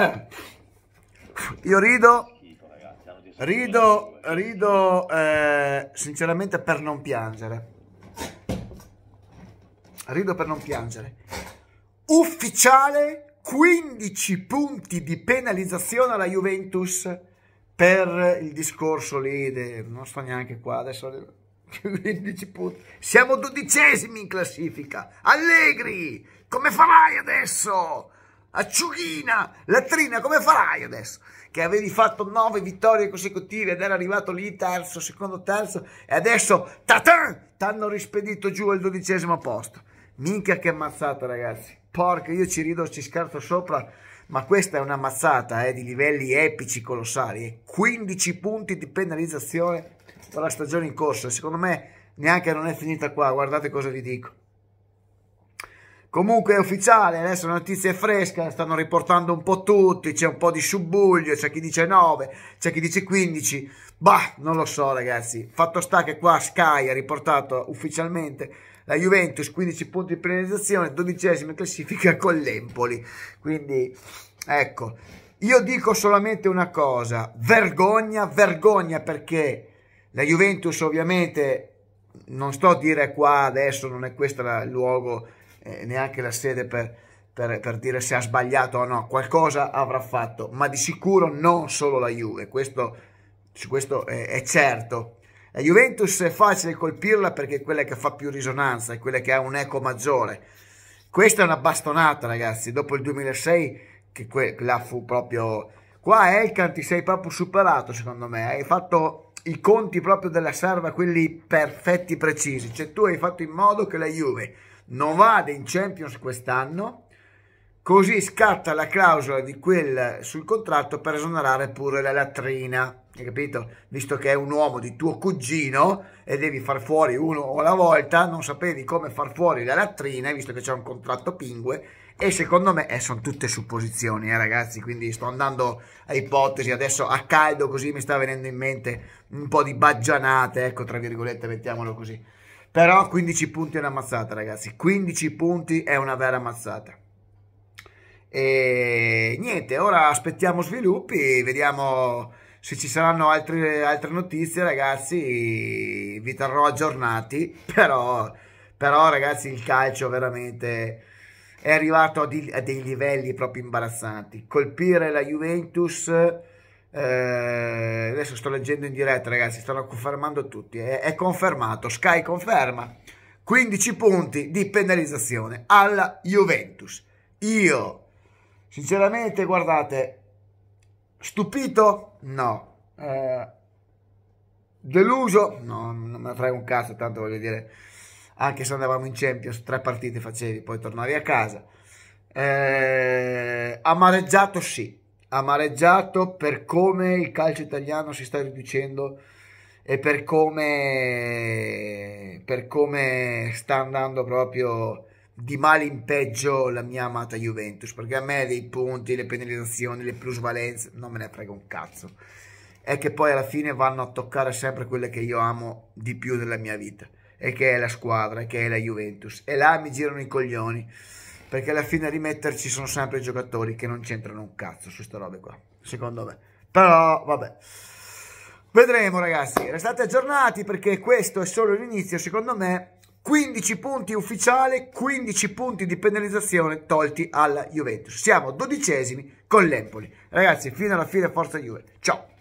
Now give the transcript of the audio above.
Io rido, rido, rido eh, sinceramente per non piangere. Rido per non piangere. Ufficiale 15 punti di penalizzazione alla Juventus per il discorso lì, non sto neanche qua adesso. 15 punti. Siamo dodicesimi in classifica. Allegri, come farai adesso? acciughina, latrina, come farai adesso? Che avevi fatto nove vittorie consecutive ed era arrivato lì terzo, secondo, terzo e adesso tatan, t'hanno rispedito giù al dodicesimo posto. Minchia che ammazzata ragazzi, porca io ci rido, ci scarto sopra, ma questa è una mazzata eh, di livelli epici, colossali, 15 punti di penalizzazione per la stagione in corso, secondo me neanche non è finita qua, guardate cosa vi dico. Comunque è ufficiale, adesso la notizia è fresca, stanno riportando un po' tutti, c'è un po' di subbuglio, c'è chi dice 9, c'è chi dice 15, bah, non lo so ragazzi. Fatto sta che qua Sky ha riportato ufficialmente la Juventus, 15 punti di penalizzazione, dodicesima classifica con l'Empoli. Quindi, ecco, io dico solamente una cosa, vergogna, vergogna perché la Juventus ovviamente, non sto a dire qua adesso, non è questo il luogo eh, neanche la sede per, per, per, dire se ha sbagliato o no, qualcosa avrà fatto, ma di sicuro non solo la Juve, questo, questo è, è, certo. La Juventus è facile colpirla perché è quella che fa più risonanza, è quella che ha un eco maggiore. Questa è una bastonata ragazzi, dopo il 2006 che que- là fu proprio... Qua Elkan ti sei proprio superato secondo me, hai fatto i conti proprio della serva, quelli perfetti, precisi. Cioè tu hai fatto in modo che la Juve non vada in Champions quest'anno, così scatta la clausola di quel sul contratto per esonerare pure la latrina, hai capito? Visto che è un uomo di tuo cugino e devi far fuori uno alla volta, non sapevi come far fuori la latrina, visto che c'è un contratto pingue, e secondo me eh, sono tutte supposizioni, eh, ragazzi, quindi sto andando a ipotesi, adesso a caldo così mi sta venendo in mente un po' di baggianate, ecco, tra virgolette, mettiamolo così. Però 15 punti è una mazzata, ragazzi. 15 punti è una vera mazzata. E niente, ora aspettiamo sviluppi, vediamo se ci saranno altre, altre notizie, ragazzi. Vi terrò aggiornati. Però, però, ragazzi, il calcio veramente è arrivato a, di, a dei livelli proprio imbarazzanti. Colpire la Juventus eh, adesso sto leggendo in diretta, ragazzi, stanno confermando tutti. È, è, confermato. Sky conferma 15 punti di penalizzazione alla Juventus. Io, sinceramente, guardate, stupito? No. Eh, deluso? No, non me ne frega un cazzo, tanto voglio dire, anche se andavamo in Champions, tre partite facevi, poi tornavi a casa. Eh, amareggiato sì, amareggiato per come il calcio italiano si sta riducendo e per come, per come sta andando proprio di male in peggio la mia amata Juventus, perché a me dei punti, le penalizzazioni, le plusvalenze, non me ne frega un cazzo. È che poi alla fine vanno a toccare sempre quelle che io amo di più della mia vita, e che è la squadra, che è la Juventus. E là mi girano i coglioni perché alla fine a rimetterci sono sempre i giocatori che non c'entrano un cazzo su queste robe qua, secondo me. Però, vabbè. Vedremo ragazzi, restate aggiornati perché questo è solo l'inizio, secondo me 15 punti ufficiali, 15 punti di penalizzazione tolti alla Juventus. Siamo dodicesimi con l'Empoli. Ragazzi, fino alla fine forza Juve. Ciao!